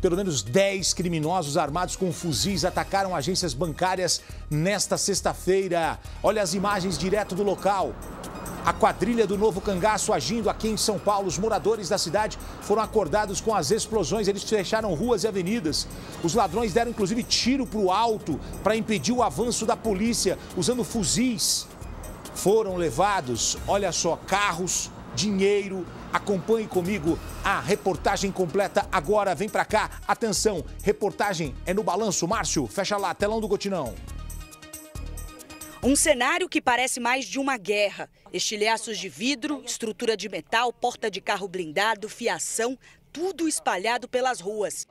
Pelo menos 10 criminosos armados com fuzis atacaram agências bancárias nesta sexta-feira. Olha as imagens direto do local. A quadrilha do Novo Cangaço agindo aqui em São Paulo. Os moradores da cidade foram acordados com as explosões. Eles fecharam ruas e avenidas. Os ladrões deram inclusive tiro para o alto para impedir o avanço da polícia, usando fuzis. Foram levados, olha só, carros, dinheiro. Acompanhe comigo a reportagem completa agora. Vem para cá. Atenção, reportagem é no balanço. Márcio, fecha lá, telão do Gotinão. Um cenário que parece mais de uma guerra. Estilhaços de vidro, estrutura de metal, porta de carro blindado, fiação, tudo espalhado pelas ruas.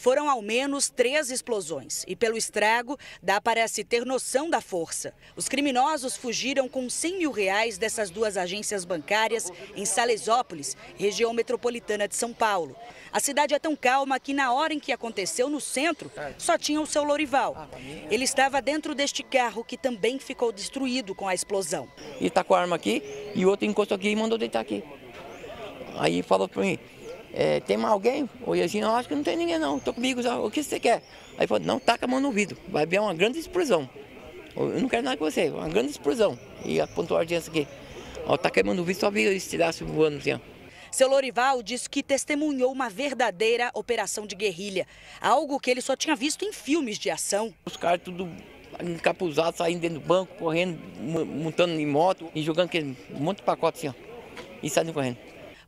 Foram ao menos três explosões e, pelo estrago, dá para se ter noção da força. Os criminosos fugiram com 100 mil reais dessas duas agências bancárias em Salesópolis, região metropolitana de São Paulo. A cidade é tão calma que, na hora em que aconteceu no centro, só tinha o seu Lorival. Ele estava dentro deste carro que também ficou destruído com a explosão. Ele está com a arma aqui e o outro encostou aqui e mandou deitar aqui. Aí falou para mim, é, tem alguém? O Iajinho, eu acho que não tem ninguém não, tô comigo o que você quer? Aí falou, não taca a mão no ouvido, vai vir uma grande explosão. Eu não quero nada com você, uma grande explosão. E apontou a audiência aqui. Ó, taca a mão no ouvido, só vi esse tiraço voando assim, ó. Seu Lorival diz que testemunhou uma verdadeira operação de guerrilha, algo que ele só tinha visto em filmes de ação. Os caras tudo encapuzados, saindo dentro do banco, correndo, montando em moto e jogando aquele monte de pacote assim, ó, e saindo correndo.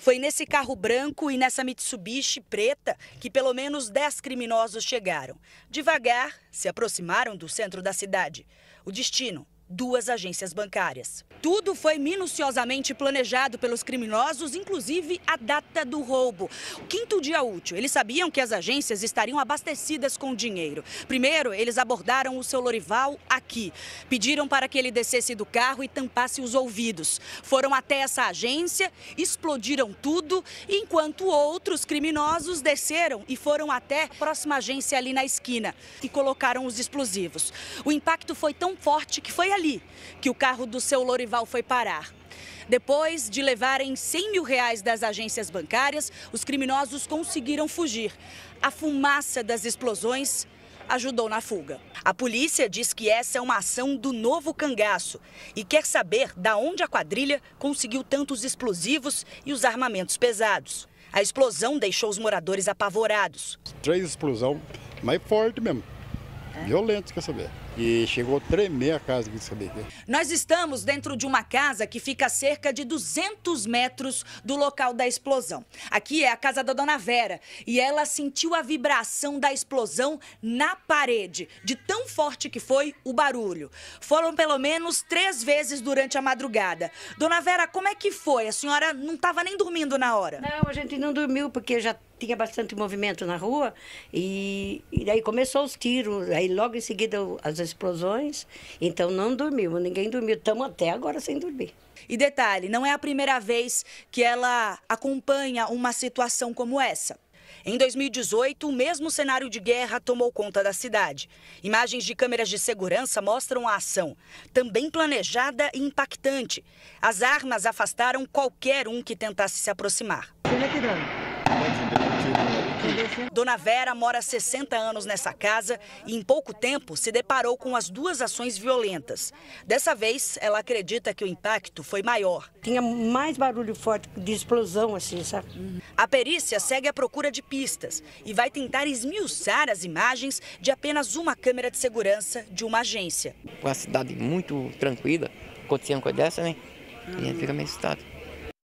Foi nesse carro branco e nessa Mitsubishi preta que pelo menos 10 criminosos chegaram. Devagar, se aproximaram do centro da cidade. O destino duas agências bancárias. Tudo foi minuciosamente planejado pelos criminosos, inclusive a data do roubo. Quinto dia útil, eles sabiam que as agências estariam abastecidas com dinheiro. Primeiro, eles abordaram o seu Lorival aqui. Pediram para que ele descesse do carro e tampasse os ouvidos. Foram até essa agência, explodiram tudo, enquanto outros criminosos desceram e foram até a próxima agência ali na esquina e colocaram os explosivos. O impacto foi tão forte que foi ali ali que o carro do seu Lorival foi parar. Depois de levarem 100 mil reais das agências bancárias, os criminosos conseguiram fugir. A fumaça das explosões ajudou na fuga. A polícia diz que essa é uma ação do novo cangaço e quer saber da onde a quadrilha conseguiu tantos explosivos e os armamentos pesados. A explosão deixou os moradores apavorados. Três explosão, mais forte mesmo. É. Violento, quer saber? E chegou a tremer a casa que sabia. É. Nós estamos dentro de uma casa que fica a cerca de 200 metros do local da explosão. Aqui é a casa da dona Vera e ela sentiu a vibração da explosão na parede, de tão forte que foi o barulho. Foram pelo menos três vezes durante a madrugada. Dona Vera, como é que foi? A senhora não estava nem dormindo na hora? Não, a gente não dormiu porque já tinha bastante movimento na rua e, e daí começou os tiros, aí logo em seguida as explosões, então não dormiu, ninguém dormiu, estamos até agora sem dormir. E detalhe, não é a primeira vez que ela acompanha uma situação como essa. Em 2018, o mesmo cenário de guerra tomou conta da cidade. Imagens de câmeras de segurança mostram a ação, também planejada e impactante. As armas afastaram qualquer um que tentasse se aproximar. Quem é que Dona Vera mora 60 anos nessa casa e em pouco tempo se deparou com as duas ações violentas. Dessa vez, ela acredita que o impacto foi maior. Tinha mais barulho forte de explosão, assim, sabe? A perícia segue a procura de pistas e vai tentar esmiuçar as imagens de apenas uma câmera de segurança de uma agência. Uma cidade muito tranquila, acontecendo coisa dessa, né? E fica meio assustado.